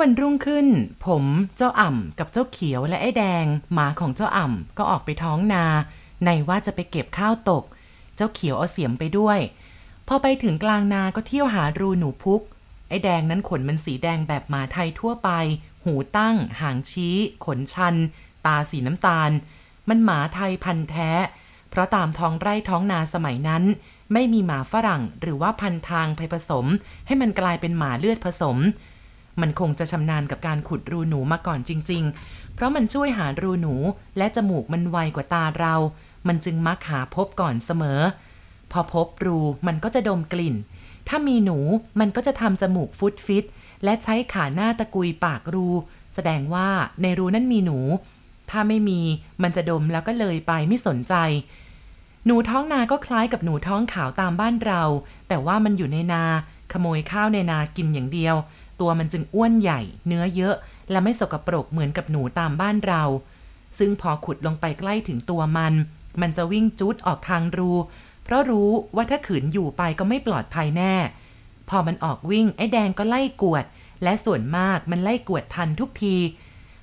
วันรุ่งขึ้น ผมเจ้าอ่ำกับเจ้าเขียวและไอ้แดง หมาของเจ้าอ่ำก็ออกไปท้องนา ในว่าจะไปเก็บข้าวตก เจ้าเขียวเอาเสียมไปด้วย พอไปถึงกลางนาก็เที่ยวหารูหนูพุก ไอ้แดงนั้นขนมันสีแดงแบบหมาไทยทั่วไป หูตั้ง หางชี้ ขนชัน ตาสีน้ำตาล มันหมาไทยพันธุ์แท้ เพราะตามท้องไร่ท้องนาสมัยนั้น ไม่มีหมาฝรั่งหรือว่าพันทางไปผสม ให้มันกลายเป็นหมาเลือดผสมมันคงจะชำนาญกับการขุดรูหนูมาก่อนจริง ๆ เพราะมันช่วยหารูหนูและจมูกมันไวกว่าตาเรา มันจึงมักหาพบก่อนเสมอ พอพบรูมันก็จะดมกลิ่น ถ้ามีหนูมันก็จะทำจมูกฟุตฟิตและใช้ขาหน้าตะกุยปากรู แสดงว่าในรูนั้นมีหนู ถ้าไม่มีมันจะดมแล้วก็เลยไปไม่สนใจ หนูท้องนาก็คล้ายกับหนูท้องขาวตามบ้านเรา แต่ว่ามันอยู่ในนาขโมยข้าวในนากินอย่างเดียว ตัวมันจึงอ้วนใหญ่ เนื้อเยอะ และไม่สกปรกเหมือนกับหนูตามบ้านเรา ซึ่งพอขุดลงไปใกล้ถึงตัวมัน มันจะวิ่งจุดออกทางรู เพราะรู้ว่าถ้าขืนอยู่ไปก็ไม่ปลอดภัยแน่ พอมันออกวิ่งไอ้แดงก็ไล่กวด และส่วนมากมันไล่กวดทันทุกที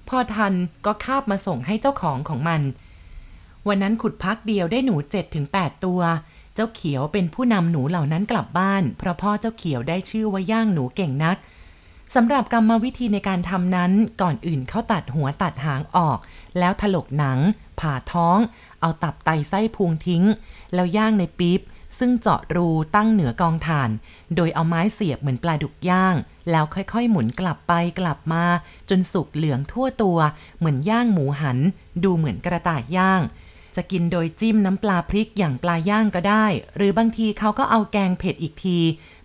พอทันก็คาบมาส่งให้เจ้าของของมัน วันนั้นขุดพักเดียวได้หนู7-8ตัวเจ้าเขียวเป็นผู้นำหนูเหล่านั้นกลับบ้าน เพราะพ่อเจ้าเขียวได้ชื่อว่าย่างหนูเก่งนักสำหรับกรรมวิธีในการทำนั้น ก่อนอื่นเขาตัดหัวตัดหางออก แล้วถลกหนัง ผ่าท้อง เอาตับไตไส้พุงทิ้ง แล้วย่างในปี๊บ ซึ่งเจาะรูตั้งเหนือกองถ่าน โดยเอาไม้เสียบเหมือนปลาดุกย่าง แล้วค่อยๆหมุนกลับไปกลับมา จนสุกเหลืองทั่วตัว เหมือนย่างหมูหัน ดูเหมือนกระต่ายย่างจะกินโดยจิ้มน้ำปลาพริกอย่างปลาย่างก็ได้ หรือบางทีเขาก็เอาแกงเผ็ดอีกที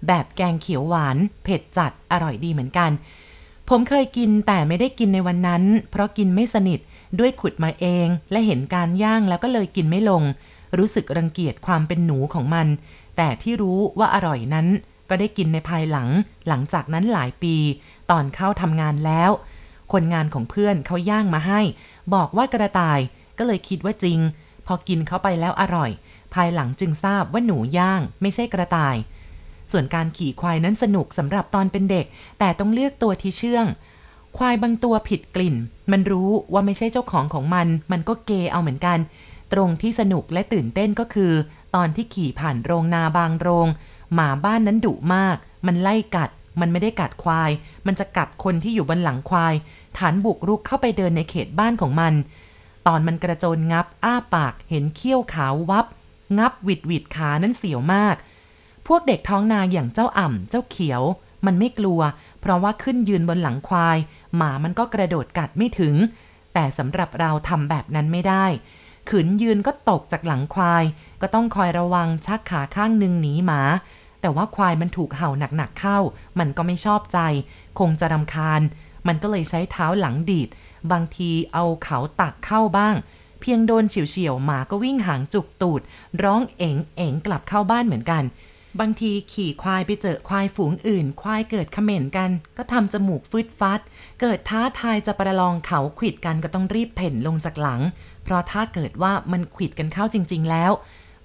แบบแกงเขียวหวาน เผ็ดจัดอร่อยดีเหมือนกัน ผมเคยกินแต่ไม่ได้กินในวันนั้น เพราะกินไม่สนิทด้วยขุดมาเอง และเห็นการย่างแล้วก็เลยกินไม่ลง รู้สึกรังเกียจความเป็นหนูของมัน แต่ที่รู้ว่าอร่อยนั้น ก็ได้กินในภายหลัง หลังจากนั้นหลายปี ตอนเข้าทำงานแล้ว คนงานของเพื่อนเขาย่างมาให้ บอกว่ากระต่ายก็เลยคิดว่าจริง พอกินเข้าไปแล้วอร่อย ภายหลังจึงทราบว่าหนูย่างไม่ใช่กระต่าย ส่วนการขี่ควายนั้นสนุกสำหรับตอนเป็นเด็ก แต่ต้องเลือกตัวที่เชื่อง ควายบางตัวผิดกลิ่น มันรู้ว่าไม่ใช่เจ้าของของมัน มันก็เกเอาเหมือนกัน ตรงที่สนุกและตื่นเต้นก็คือ ตอนที่ขี่ผ่านโรงนาบางโรง หมาบ้านนั้นดุมาก มันไล่กัด มันไม่ได้กัดควาย มันจะกัดคนที่อยู่บนหลังควาย ฐานบุกรุกเข้าไปเดินในเขตบ้านของมันตอนมันกระโจนงับอ้าปากเห็นเขี้ยว ขาว วับ งับวิดวิดขานั่นเสียวมาก พวกเด็กท้องนาอย่างเจ้าอ่ำเจ้าเขียว มันไม่กลัว เพราะว่าขึ้นยืนบนหลังควาย หมามันก็กระโดดกัดไม่ถึง แต่สำหรับเราทำแบบนั้นไม่ได้ขืนยืนก็ตกจากหลังควาย ก็ต้องคอยระวังชักขาข้างหนึ่งหนีหมา แต่ว่าควายมันถูกเห่าหนักๆเข้า มันก็ไม่ชอบใจ คงจะรำคาญมันก็เลยใช้เท้าหลังดีด บางทีเอาเขาตักเข้าบ้าง เพียงโดนเฉียวๆหมาก็วิ่งหางจุกตูด ร้องเอ๋งเอ๋งกลับเข้าบ้านเหมือนกัน บางทีขี่ควายไปเจอควายฝูงอื่น ควายเกิดเขม่นกัน ก็ทำจมูกฟืดฟัด เกิดท้าทายจะประลองเขาขิดกันก็ต้องรีบเผ่นลงจากหลัง เพราะถ้าเกิดว่ามันขิดกันเข้าจริง ๆ แล้ว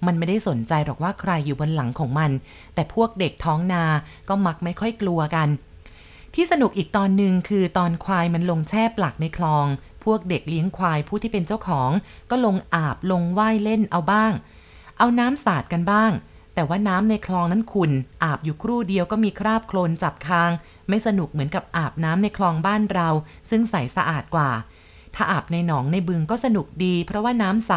มันไม่ได้สนใจหรอกว่าใครอยู่บนหลังของมัน แต่พวกเด็กท้องนา ก็มักไม่ค่อยกลัวกันที่สนุกอีกตอนหนึ่งคือตอนควายมันลงแช่ปลักในคลอง พวกเด็กเลี้ยงควายผู้ที่เป็นเจ้าของ ก็ลงอาบลงว่ายเล่นเอาบ้าง เอาน้ำสาดกันบ้าง แต่ว่าน้ำในคลองนั้นขุ่นอาบอยู่ครู่เดียวก็มีคราบโคลนจับคาง ไม่สนุกเหมือนกับอาบน้ำในคลองบ้านเรา ซึ่งใสสะอาดกว่า ถ้าอาบในหนองในบึงก็สนุกดี เพราะว่าน้ำใส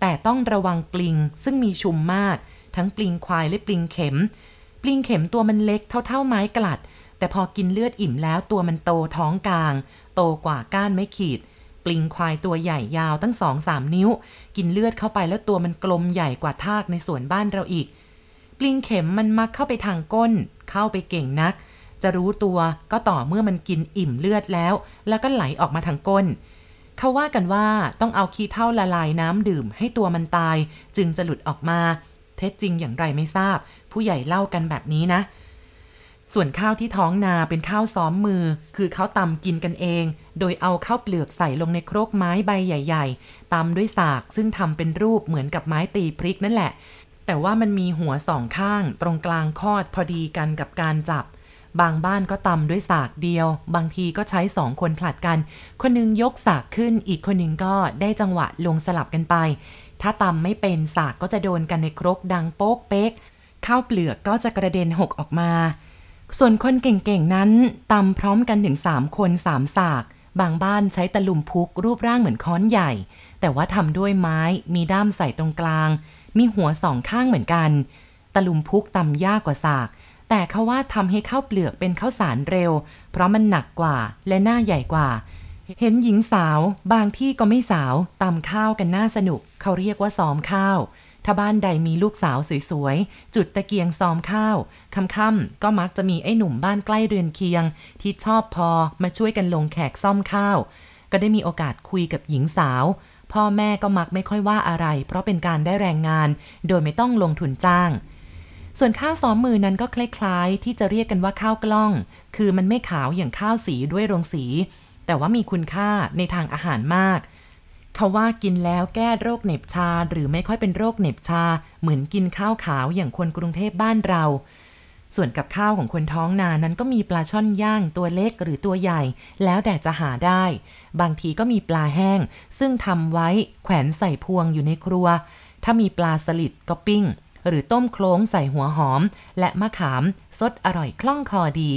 แต่ต้องระวังปลิง ซึ่งมีชุมมาก ทั้งปลิงควายและปลิงเข็ม ปลิงเข็มตัวมันเล็กเท่าเท่าไม้กลัดแต่พอกินเลือดอิ่มแล้วตัวมันโตท้องกลางโตกว่าก้านไม่ขีดปลิงควายตัวใหญ่ยาวตั้งสองสามนิ้ว กินเลือดเข้าไปแล้วตัวมันกลมใหญ่กว่าทากในสวนบ้านเราอีก ปลิงเข็มมันมักเข้าไปทางก้น เข้าไปเก่งนัก จะรู้ตัวก็ต่อเมื่อมันกินอิ่มเลือดแล้ว แล้วก็ไหลออกมาทางก้น เขาว่ากันว่าต้องเอาขี้เท่าละลายน้ำดื่ม ให้ตัวมันตายจึงจะหลุดออกมา เท็จจริงอย่างไรไม่ทราบ ผู้ใหญ่เล่ากันแบบนี้นะส่วนข้าวที่ท้องนาเป็นข้าวซ้อมมือ คือเขาตำกินกันเอง โดยเอาข้าวเปลือกใส่ลงในโครกไม้ใบใหญ่ๆตำด้วยสากซึ่งทำเป็นรูปเหมือนกับไม้ตีพริกนั่นแหละ แต่ว่ามันมีหัวสองข้างตรงกลางคอดพอดีกันกับการจับ บางบ้านก็ตำด้วยสากเดียว บางทีก็ใช้สองคนผลัดกัน คนนึงยกสากขึ้น อีกคนนึงก็ได้จังหวะลงสลับกันไป ถ้าตำไม่เป็นสากก็จะโดนกันในครกดังโป๊กเป๊ก ข้าวเปลือกก็จะกระเด็นหกออกมาส่วนคนเก่งๆนั้นตำพร้อมกันถึงสามคนสามสาก บางบ้านใช้ตะลุมพุกรูปร่างเหมือนค้อนใหญ่ แต่ว่าทำด้วยไม้มีด้ามใส่ตรงกลาง มีหัวสองข้างเหมือนกันตะลุมพุกตำยากกว่าสาก แต่เขาว่าทำให้ข้าวเปลือกเป็นข้าวสารเร็ว เพราะมันหนักกว่า และหน้าใหญ่กว่า เห็นหญิงสาว บางที่ก็ไม่สาวตำข้าวกันน่าสนุก เขาเรียกว่าซ้อมข้าวถ้าบ้านใดมีลูกสาวสวยๆ จุดตะเกียงซ้อมข้าว ค่ำๆ ก็มักจะมีไอ้หนุ่มบ้านใกล้เรือนเคียงที่ชอบพอมาช่วยกันลงแขกซ่อมข้าว ก็ได้มีโอกาสคุยกับหญิงสาว พ่อแม่ก็มักไม่ค่อยว่าอะไร เพราะเป็นการได้แรงงาน โดยไม่ต้องลงทุนจ้าง ส่วนข้าวซ้อมมือนั้นก็คล้ายๆ ที่จะเรียกกันว่าข้าวกล้อง คือมันไม่ขาวอย่างข้าวสีด้วยโรงสี แต่ว่ามีคุณค่าในทางอาหารมากเขาว่ากินแล้วแก้โรคเหน็บชาหรือไม่ค่อยเป็นโรคเหน็บชา เหมือนกินข้าวขาวอย่างคนกรุงเทพบ้านเรา ส่วนกับข้าวของคนท้องนานั้นก็มีปลาช่อนย่างตัวเล็กหรือตัวใหญ่ แล้วแต่จะหาได้ บางทีก็มีปลาแห้ง ซึ่งทำไว้แขวนใส่พวงอยู่ในครัว ถ้ามีปลาสลิดก็ปิ้งหรือต้มโคลงใส่หัวหอม และมะขามสดอร่อยคล่องคอดี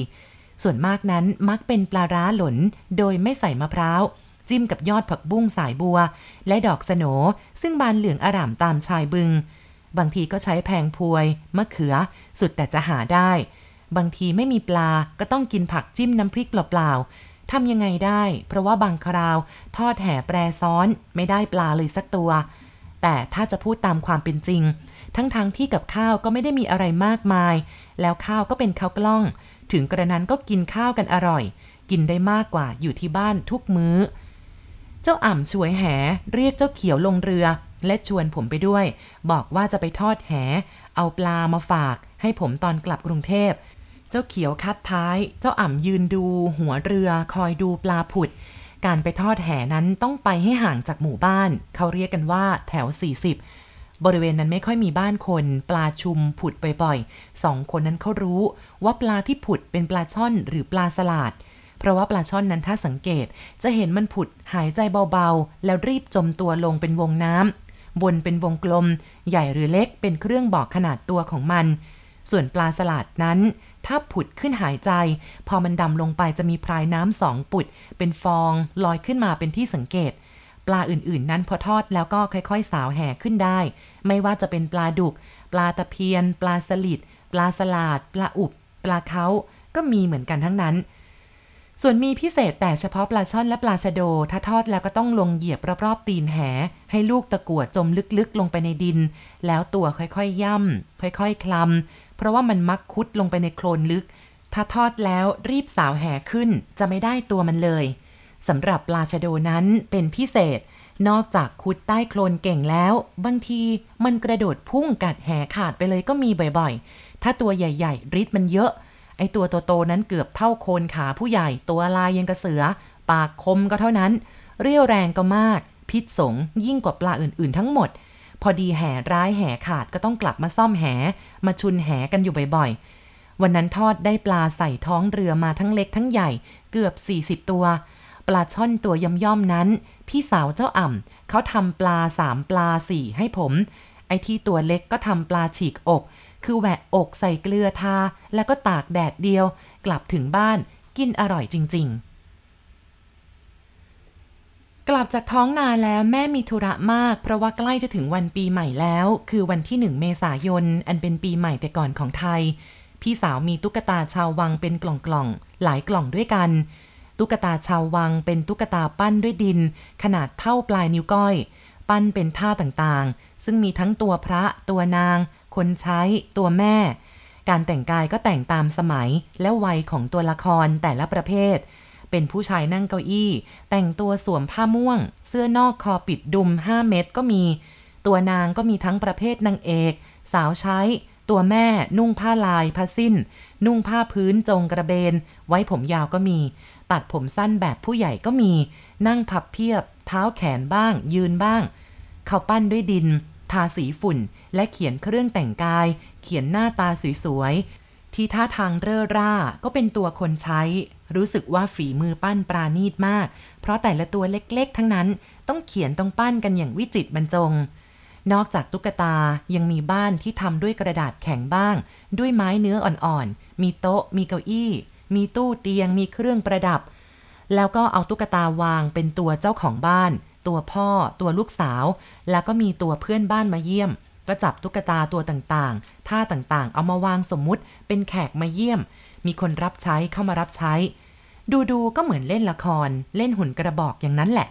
ส่วนมากนั้นมักเป็นปลาร้าหลน โดยไม่ใส่มะพร้าวจิ้มกับยอดผักบุ้งสายบัว และดอกสโนซึ่งบานเหลืองอร่ามตามชายบึง บางทีก็ใช้แพงพวยมะเขือ สุดแต่จะหาได้ บางทีไม่มีปลา ก็ต้องกินผักจิ้มน้ำพริกเปล่าๆทำยังไงได้ เพราะว่าบางคราวทอดแห่แปรซ้อนไม่ได้ปลาเลยสักตัว แต่ถ้าจะพูดตามความเป็นจริง ทั้งๆทที่กับข้าวก็ไม่ได้มีอะไรมากมาย แล้วข้าวก็เป็นข้าวกล้อง ถึงกระนั้นก็กินข้าวกันอร่อย กินได้มากกว่าอยู่ที่บ้านทุกมื้อเจ้าอ่ำช่วยแหเรียกเจ้าเขียวลงเรือ และชวนผมไปด้วย บอกว่าจะไปทอดแห เอาปลามาฝาก ให้ผมตอนกลับกรุงเทพ เจ้าเขียวคัดท้าย เจ้าอ่ำยืนดูหัวเรือคอยดูปลาผุด การไปทอดแหนั้นต้องไปให้ห่างจากหมู่บ้าน เขาเรียกกันว่าแถว 40 บริเวณนั้นไม่ค่อยมีบ้านคน ปลาชุมผุดบ่อยๆสองคนนั้นเขารู้ว่าปลาที่ผุดเป็นปลาช่อนหรือปลาสลาดเพราะว่าปลาช่อนนั้นถ้าสังเกตจะเห็นมันผุดหายใจเบาๆ แล้วรีบจมตัวลงเป็นวงน้ำวนเป็นวงกลม ใหญ่หรือเล็กเป็นเครื่องบอกขนาดตัวของมัน ส่วนปลาสลัดนั้นถ้าผุดขึ้นหายใจ พอมันดำลงไปจะมีพรายน้ำสองปุด เป็นฟอง ลอยขึ้นมาเป็นที่สังเกต ปลาอื่น ๆ นั้นพอทอดแล้วก็ค่อยๆ สาวแห่ขึ้นได้ ไม่ว่าจะเป็นปลาดุก ปลาตะเพียน ปลาสลิดปลาสลาดปลาอุบปลาเขาก็มีเหมือนกันทั้งนั้นส่วนมีพิเศษแต่เฉพาะปลาช่อนและปลาชะโด ถ้าทอดแล้วก็ต้องลงเหยียบรอบๆตีนแหให้ลูกตะกวดจมลึกๆ ลงไปในดิน แล้วตัวค่อยๆ ย่ำค่อยๆ คลำเพราะว่ามันมักคุดลงไปในโคลนลึก ถ้าทอดแล้วรีบสาวแหขึ้นจะไม่ได้ตัวมันเลยสำหรับปลาชะโดนั้นเป็นพิเศษ นอกจากคุดใต้โคลนเก่งแล้วบางทีมันกระโดดพุ่งกัดแหขาดไปเลยก็มีบ่อยๆ ถ้าตัวใหญ่ๆริดมันเยอะไอตัวโตๆนั้นเกือบเท่าโคนขาผู้ใหญ่ ตัวลายยังกระเสือ ปากคมก็เท่านั้น เรี่ยวแรงก็มาก พิษสงยิ่งกว่าปลาอื่น ๆ ทั้งหมด พอดีแห่ร้ายแห่ขาดก็ต้องกลับมาซ่อมแห มาชุนแหกันอยู่บ่อยๆวันนั้นทอดได้ปลาใส่ท้องเรือมาทั้งเล็กทั้งใหญ่เกือบ 40 ตัว ปลาช่อนตัวย่อมๆนั้น พี่สาวเจ้าอ่ำเขาทำปลาสามปลาสี่ให้ผม ไอ้ที่ตัวเล็กก็ทำปลาฉีกอกคือแหวะอกใส่เกลือทาแล้วก็ตากแดดเดียว กลับถึงบ้านกินอร่อยจริง ๆ กลับจากท้องนานแล้วแม่มีธุระมาก เพราะว่าใกล้จะถึงวันปีใหม่แล้ว คือวันที่หนึ่งเมษายนอันเป็นปีใหม่แต่ก่อนของไทย พี่สาวมีตุ๊กตาชาววังเป็นกล่องๆ หลายกล่องด้วยกัน ตุ๊กตาชาววังเป็นตุ๊กตาปั้นด้วยดิน ขนาดเท่าปลายนิ้วก้อย ปั้นเป็นท่าต่างๆ ซึ่งมีทั้งตัวพระตัวนางคนใช้ตัวแม่ การแต่งกายก็แต่งตามสมัย และวัยของตัวละครแต่ละประเภท เป็นผู้ชายนั่งเก้าอี้ แต่งตัวสวมผ้าม่วง เสื้อนอกคอปิดดุม 5 เม็ดก็มี ตัวนางก็มีทั้งประเภทนางเอก สาวใช้ ตัวแม่นุ่งผ้าลายผ้าสิ้น นุ่งผ้าพื้นจงกระเบน ไว้ผมยาวก็มี ตัดผมสั้นแบบผู้ใหญ่ก็มี นั่งพับเพียบ เท้าแขนบ้าง ยืนบ้าง เขาปั้นด้วยดินทาสีฝุ่นและเขียนเครื่องแต่งกาย เขียนหน้าตาสวย ๆ ที่ท่าทางเร่อร่าก็เป็นตัวคนใช้ รู้สึกว่าฝีมือปั้นปราณีตมาก เพราะแต่ละตัวเล็กๆ ทั้งนั้น ต้องเขียนต้องปั้นกันอย่างวิจิตรบรรจง นอกจากตุ๊กตายังมีบ้านที่ทำด้วยกระดาษแข็งบ้าง ด้วยไม้เนื้ออ่อน ๆ มีโต๊ะ มีเก้าอี้ มีตู้เตียงมีเครื่องประดับ แล้วก็เอาตุ๊กตาวางเป็นตัวเจ้าของบ้านตัวพ่อตัวลูกสาว แล้วก็มีตัวเพื่อนบ้านมาเยี่ยม ก็จับตุ๊กตาตัวต่างๆท่าต่างๆ เอามาวางสมมุติเป็นแขกมาเยี่ยม มีคนรับใช้เข้ามารับใช้ ดู ๆ ก็เหมือนเล่นละคร เล่นหุ่นกระบอกอย่างนั้นแหละ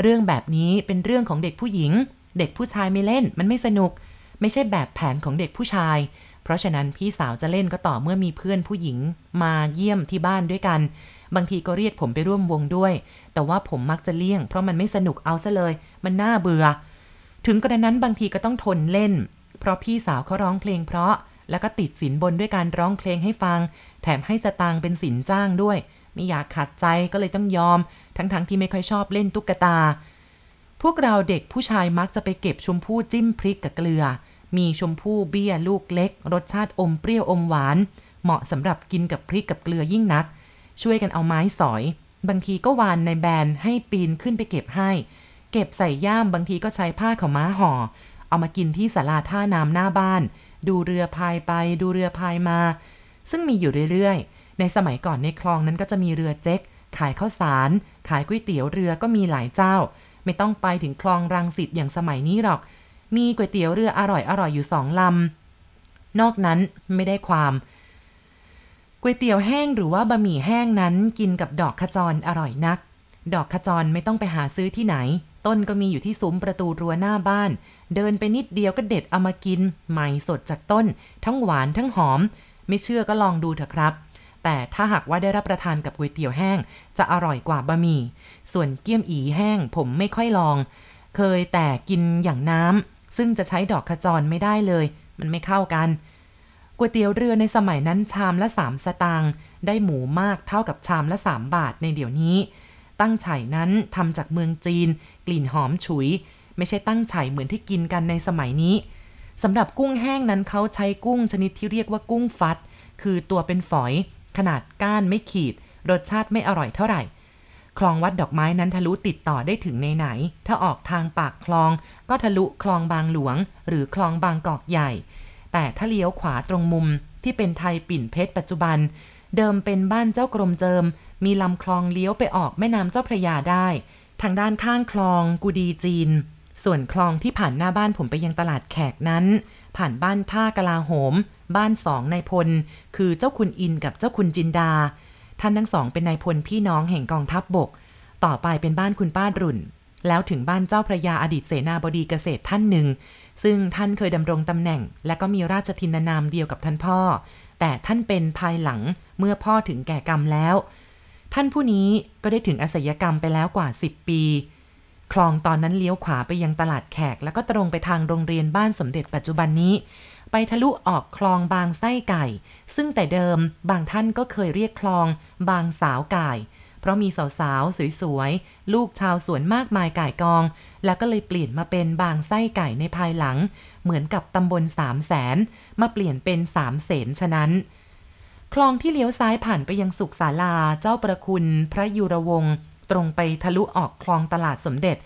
เรื่องแบบนี้เป็นเรื่องของเด็กผู้หญิง เด็กผู้ชายไม่เล่นมันไม่สนุก ไม่ใช่แบบแผนของเด็กผู้ชาย เพราะฉะนั้นพี่สาวจะเล่นก็ต่อเมื่อมีเพื่อนผู้หญิงมาเยี่ยมที่บ้านด้วยกันบางทีก็เรียกผมไปร่วมวงด้วย แต่ว่าผมมักจะเลี่ยงเพราะมันไม่สนุกเอาซะเลย มันน่าเบื่อ ถึงกระนั้นบางทีก็ต้องทนเล่น เพราะพี่สาวเขาร้องเพลงเพราะ แล้วก็ติดสินบนด้วยการร้องเพลงให้ฟัง แถมให้สตางค์เป็นสินจ้างด้วย ไม่อยากขัดใจก็เลยต้องยอม ทั้งๆทที่ไม่ค่อยชอบเล่นตุ๊กตา พวกเราเด็กผู้ชายมักจะไปเก็บชมพู่จิ้มพริกกับเกลือ มีชมพู่เบี้ยลูกเล็ก รสชาติอมเปรี้ยวอมหวาน เหมาะสำหรับกินกับพริกกับเกลือยิ่งนักช่วยกันเอาไม้สอย บางทีก็วานในแบนให้ปีนขึ้นไปเก็บให้ เก็บใส่ย่ามบางทีก็ใช้ผ้าขาม้าห่อ เอามากินที่สาราท่าน้ำหน้าบ้าน ดูเรือพายไป ดูเรือพายมา ซึ่งมีอยู่เรื่อยๆ ในสมัยก่อนในคลองนั้นก็จะมีเรือเจ๊กขายข้าวสาร ขายก๋วยเตี๋ยวเรือก็มีหลายเจ้า ไม่ต้องไปถึงคลองรังสิตอย่างสมัยนี้หรอก มีก๋วยเตี๋ยวเรืออร่อยอร่อยอยู่สองลำ นอกนั้นไม่ได้ความก๋วยเตี๋ยวแห้งหรือว่าบะหมี่แห้งนั้นกินกับดอกขจรอร่อยนัก ดอกขจรไม่ต้องไปหาซื้อที่ไหน ต้นก็มีอยู่ที่ซุ้มประตูรั้วหน้าบ้าน เดินไปนิดเดียวก็เด็ดเอามากิน ใหม่สดจากต้น ทั้งหวานทั้งหอม ไม่เชื่อก็ลองดูเถอะครับ แต่ถ้าหากว่าได้รับประทานกับก๋วยเตี๋ยวแห้งจะอร่อยกว่าบะหมี่ ส่วนเกี๊ยมอีแห้งผมไม่ค่อยลอง เคยแต่กินอย่างน้ำซึ่งจะใช้ดอกขจรไม่ได้เลย มันไม่เข้ากันก๋วยเตี๋ยวเรือในสมัยนั้นชามละสามสตางค์ได้หมูมากเท่ากับชามละสามบาทในเดี๋ยวนี้ ตั้งไฉนั้นทำจากเมืองจีน กลิ่นหอมฉุย ไม่ใช่ตั้งไฉเหมือนที่กินกันในสมัยนี้สำหรับกุ้งแห้งนั้นเขาใช้กุ้งชนิดที่เรียกว่ากุ้งฟัด คือตัวเป็นฝอย ขนาดก้านไม่ขีด รสชาติไม่อร่อยเท่าไหร่ คลองวัดดอกไม้นั้นทะลุติดต่อได้ถึงในไหน ถ้าออกทางปากคลอง ก็ทะลุคลองบางหลวง หรือคลองบางกอกใหญ่แต่ถ้าเลี้ยวขวาตรงมุมที่เป็นไทยปิ่นเพชรปัจจุบัน เดิมเป็นบ้านเจ้ากรมเจิมมีลำคลองเลี้ยวไปออกแม่น้ำเจ้าพระยาได้ ทางด้านข้างคลองกูดีจีน ส่วนคลองที่ผ่านหน้าบ้านผมไปยังตลาดแขกนั้น ผ่านบ้านท่ากลาโหม บ้านสองนายพล คือเจ้าคุณอินกับเจ้าคุณจินดา ท่านทั้งสองเป็นนายพลพี่น้องแห่งกองทัพบบกต่อไปเป็นบ้านคุณป้ารุ่นแล้วถึงบ้านเจ้าพระยาอดีตเสนาบดีเกษตรท่านหนึ่ง ซึ่งท่านเคยดำรงตำแหน่งและก็มีราชทินานามเดียวกับท่านพ่อ แต่ท่านเป็นภายหลังเมื่อพ่อถึงแก่กรรมแล้ว ท่านผู้นี้ก็ได้ถึงอศัยกรรมไปแล้วกว่า 10 ปี คลองตอนนั้นเลี้ยวขวาไปยังตลาดแขก แล้วก็ตรงไปทางโรงเรียนบ้านสมเด็จปัจจุบันนี้ ไปทะลุออกคลองบางไส้ไก่ ซึ่งแต่เดิมบางท่านก็เคยเรียกคลอง บางสาวไก่เพราะมีสาวๆสวย ๆ ลูกชาวสวนมากมายก่ายกอง แล้วก็เลยเปลี่ยนมาเป็นบางไส้ไก่ในภายหลัง เหมือนกับตำบลสามแสนมาเปลี่ยนเป็นสามเสนฉะนั้น คลองที่เลี้ยวซ้ายผ่านไปยังสุขศาลาเจ้าประคุณพระยุรวงศ์ตรงไปทะลุออกคลองตลาดสมเด็จ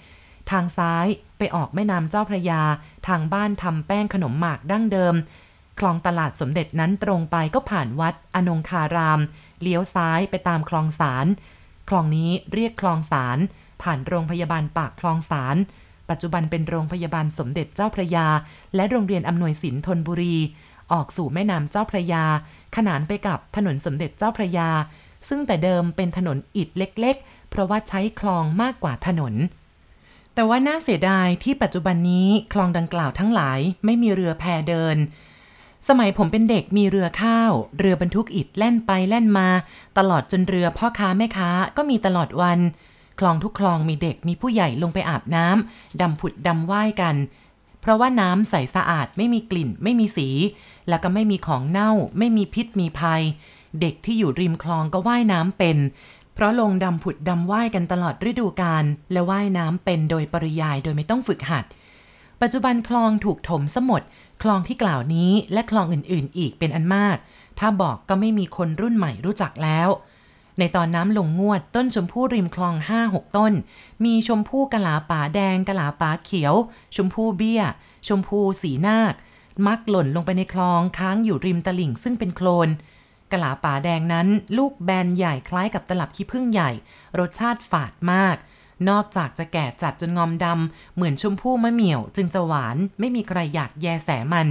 ทางซ้ายไปออกแม่น้ำเจ้าพระยา ทางบ้านทำแป้งขนมหมากดั้งเดิม คลองตลาดสมเด็จนั้นตรงไปก็ผ่านวัดอนงคาราม เลี้ยวซ้ายไปตามคลองสารคลองนี้เรียกคลองสารผ่านโรงพยาบาลปากคลองสารปัจจุบันเป็นโรงพยาบาลสมเด็จเจ้าพระยา และโรงเรียนอำนวยศิลธนบุรี ออกสู่แม่น้ำเจ้าพระยา ขนานไปกับถนนสมเด็จเจ้าพระยา ซึ่งแต่เดิมเป็นถนนอิฐเล็กๆ เพราะว่าใช้คลองมากกว่าถนน แต่ว่าน่าเสียดายที่ปัจจุบันนี้คลองดังกล่าวทั้งหลายไม่มีเรือแพเดินสมัยผมเป็นเด็กมีเรือข้าว เรือบรรทุกอิฐแล่นไปแล่นมา ตลอดจนเรือพ่อค้าแม่ค้าก็มีตลอดวันคลองทุกคลองมีเด็กมีผู้ใหญ่ลงไปอาบน้ำดำผุดดำว่ายกัน เพราะว่าน้ำใสสะอาดไม่มีกลิ่น ไม่มีสี แล้วก็ไม่มีของเน่า ไม่มีพิษมีภัย เด็กที่อยู่ริมคลองก็ว่ายน้ำเป็น เพราะลงดำผุดดำว่ายกันตลอดฤดูกาลและว่ายน้ำเป็นโดยปริยายโดยไม่ต้องฝึกหัด ปัจจุบันคลองถูกถมสมดคลองที่กล่าวนี้และคลองอื่นๆอีกเป็นอันมาก ถ้าบอกก็ไม่มีคนรุ่นใหม่รู้จักแล้ว ในตอนน้ำลงงวด ต้นชมพู่ริมคลองห้าหกต้น มีชมพู่กะลาป่าแดงกะลาป่าเขียว ชมพู่เบี้ย ชมพู่สีนาค มักหล่นลงไปในคลองค้างอยู่ริมตลิ่งซึ่งเป็นโคลนกะลาป่าแดงนั้น ลูกแบนใหญ่คล้ายกับตลับขี้ผึ้งใหญ่ รสชาติฝาดมากนอกจากจะแก่จัดจนงอมดำเหมือนชมพู่มะเหมี่ยว จึงจะหวานไม่มีใครอยากแยแสมัน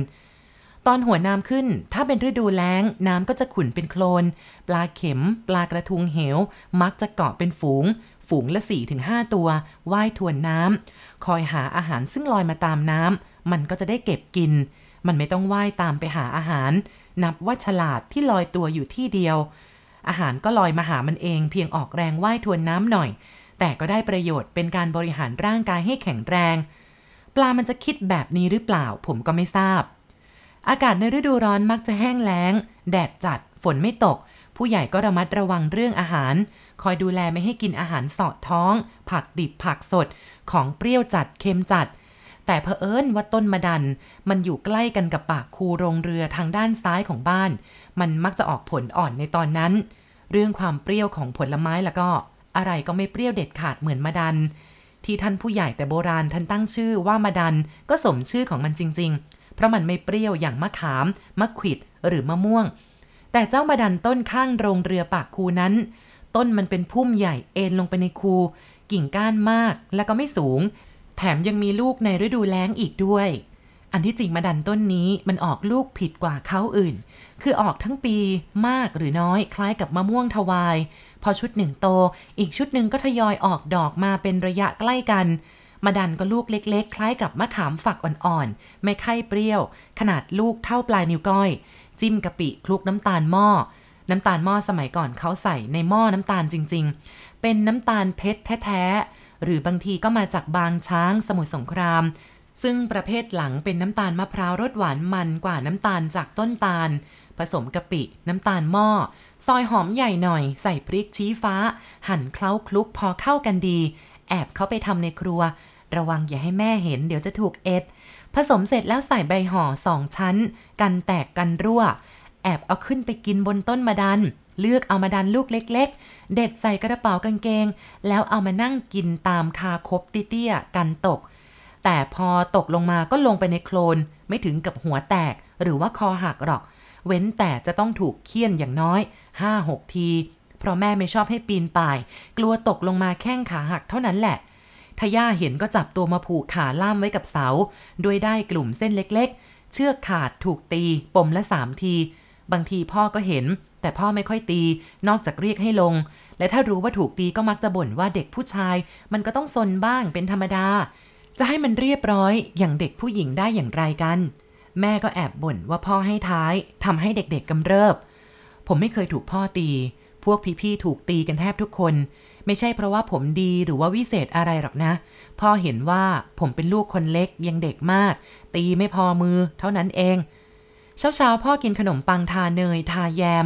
ตอนหัวน้ำขึ้น ถ้าเป็นฤดูแล้ง น้ำก็จะขุ่นเป็นโคลน ปลาเข็ม ปลากระทุงเหว มักจะเกาะเป็นฝูง ฝูงละสี่ถึงห้าตัวว่ายทวนน้ำคอยหาอาหารซึ่งลอยมาตามน้ำมันก็จะได้เก็บกิน มันไม่ต้องว่ายตามไปหาอาหาร นับว่าฉลาดที่ลอยตัวอยู่ที่เดียว อาหารก็ลอยมาหามันเอง เพียงออกแรงว่ายทวนน้ำหน่อยแต่ก็ได้ประโยชน์เป็นการบริหารร่างกายให้แข็งแรง ปลา มันจะคิดแบบนี้หรือเปล่า ผมก็ไม่ทราบ อากาศในฤดูร้อนมักจะแห้งแล้ง แดดจัดฝนไม่ตก ผู้ใหญ่ก็ระมัดระวังเรื่องอาหาร คอยดูแลไม่ให้กินอาหารสอดท้อง ผักดิบผักสด ของเปรี้ยวจัดเค็มจัด แต่เพอเอิญว่าต้นมะดัน มันอยู่ใกล้กันกับปากคูโรงเรือทางด้านซ้ายของบ้าน มันมักจะออกผลอ่อนในตอนนั้น เรื่องความเปรี้ยวของผลไม้แล้วก็อะไรก็ไม่เปรี้ยวเด็ดขาดเหมือนมาดัน ที่ท่านผู้ใหญ่แต่โบราณท่านตั้งชื่อว่ามาดันก็สมชื่อของมันจริงๆ เพราะมันไม่เปรี้ยวอย่างมะขาม มะขิด หรือมะม่วง แต่เจ้ามาดันต้นข้างโรงเรือปากคูนั้น ต้นมันเป็นพุ่มใหญ่เอ็นลงไปในคูกิ่งก้านมากและก็ไม่สูง แถมยังมีลูกในฤดูแล้งอีกด้วย อันที่จริงมาดันต้นนี้มันออกลูกผิดกว่าเขาอื่น คือออกทั้งปีมากหรือน้อย คล้ายกับมะม่วงทวายพอชุดหนึ่งโต อีกชุดหนึ่งก็ทยอยออกดอกมาเป็นระยะใกล้กัน มาดันก็ลูกเล็ก ๆ คล้ายกับมะขามฝักอ่อนๆ ไม่ไข่เปรี้ยว ขนาดลูกเท่าปลายนิ้วก้อย จิ้มกะปิคลุกน้ำตาลหม้อ น้ำตาลหม้อสมัยก่อนเขาใส่ในหม้อน้ำตาลจริง ๆ เป็นน้ำตาลเพชรแท้ๆ หรือบางทีก็มาจากบางช้างสมุทรสงคราม ซึ่งประเภทหลังเป็นน้ำตาลมะพร้าวรสหวานมันกว่าน้ำตาลจากต้นตาลผสมกะปิน้ำตาลหม้อซอยหอมใหญ่หน่อยใส่พริกชี้ฟ้า หั่นเคล้าคลุกพอเข้ากันดี แอบเข้าไปทำในครัว ระวังอย่าให้แม่เห็นเดี๋ยวจะถูกเอ็ด ผสมเสร็จแล้วใส่ใบห่อสองชั้น กันแตกกันรั่ว แอบเอาขึ้นไปกินบนต้นมะดัน เลือกเอามาดันลูกเล็ก ๆ เด็ดใส่กระเป๋ากางเกง แล้วเอามานั่งกินตามคาคบเตี้ยๆกันตก แต่พอตกลงมาก็ลงไปในโคลนไม่ถึงกับหัวแตก หรือว่าคอหักหรอกเว้นแต่จะต้องถูกเคี่ยนอย่างน้อยห้าหกที เพราะแม่ไม่ชอบให้ปีนป่าย กลัวตกลงมาแข้งขาหักเท่านั้นแหละทาย่าเห็นก็จับตัวมาผูกขาล่ามไว้กับเสา ด้วยได้กลุ่มเส้นเล็กๆ เชือกขาดถูกตี ปมละสามที บางทีพ่อก็เห็น แต่พ่อไม่ค่อยตี นอกจากเรียกให้ลง และถ้ารู้ว่าถูกตีก็มักจะบ่นว่าเด็กผู้ชาย มันก็ต้องซนบ้างเป็นธรรมดา จะให้มันเรียบร้อย อย่างเด็กผู้หญิงได้อย่างไรกันแม่ก็แอบบ่นว่าพ่อให้ท้ายทำให้เด็กๆกำเริบ ผมไม่เคยถูกพ่อตี พวกพี่ๆถูกตีกันแทบทุกคน ไม่ใช่เพราะว่าผมดีหรือว่าวิเศษอะไรหรอกนะ พ่อเห็นว่าผมเป็นลูกคนเล็กยังเด็กมาก ตีไม่พอมือเท่านั้นเอง เช้าๆ พ่อกินขนมปังทาเนยทาแยม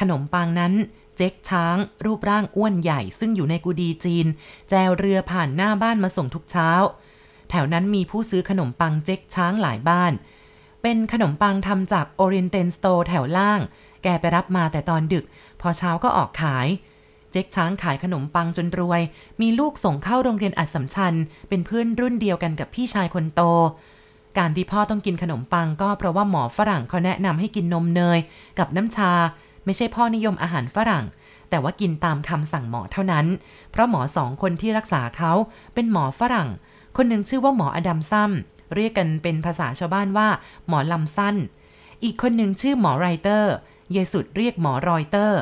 ขนมปังนั้นเจ๊กช้างรูปร่างอ้วนใหญ่ซึ่งอยู่ในกูดีจีน แจวเรือผ่านหน้าบ้านมาส่งทุกเช้า แถวนั้นมีผู้ซื้อขนมปังเจ๊กช้างหลายบ้านเป็นขนมปังทำจากโอเรียนเตนสโตแถวล่าง แกไปรับมาแต่ตอนดึก พอเช้าก็ออกขาย เจ๊กช้างขายขนมปังจนรวย มีลูกส่งเข้าโรงเรียนอัดสำชัญ เป็นเพื่อนรุ่นเดียวกันกับพี่ชายคนโต การที่พ่อต้องกินขนมปังก็เพราะว่าหมอฝรั่งเขาแนะนำให้กินนมเนย กับน้ำชา ไม่ใช่พ่อนิยมอาหารฝรั่ง แต่ว่ากินตามคำสั่งหมอเท่านั้น เพราะหมอสองคนที่รักษาเขาเป็นหมอฝรั่ง คนหนึ่งชื่อว่าหมออดัมซัมเรียกกันเป็นภาษาชาวบ้านว่าหมอลำสั้น อีกคนหนึ่งชื่อหมอไรเตอร์ เยสุดเรียกหมอรอยเตอร์